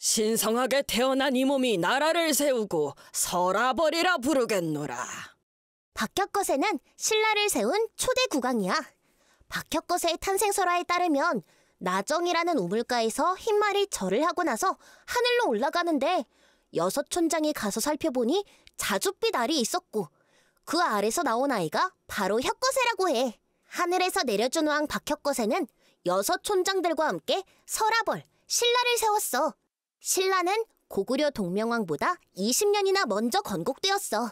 신성하게 태어난 이 몸이 나라를 세우고 설아버리라 부르겠노라. 박혁거세는 신라를 세운 초대 국왕이야. 박혁거세의 탄생설화에 따르면 나정이라는 우물가에서 흰말이 절을 하고 나서 하늘로 올라가는데 여섯 촌장에 가서 살펴보니 자줏빛 알이 있었고 그 알에서 나온 아이가 바로 혁거세라고 해. 하늘에서 내려준 왕 박혁거세는 여섯 촌장들과 함께 설아벌, 신라를 세웠어. 신라는 고구려 동명왕보다 20년이나 먼저 건국되었어.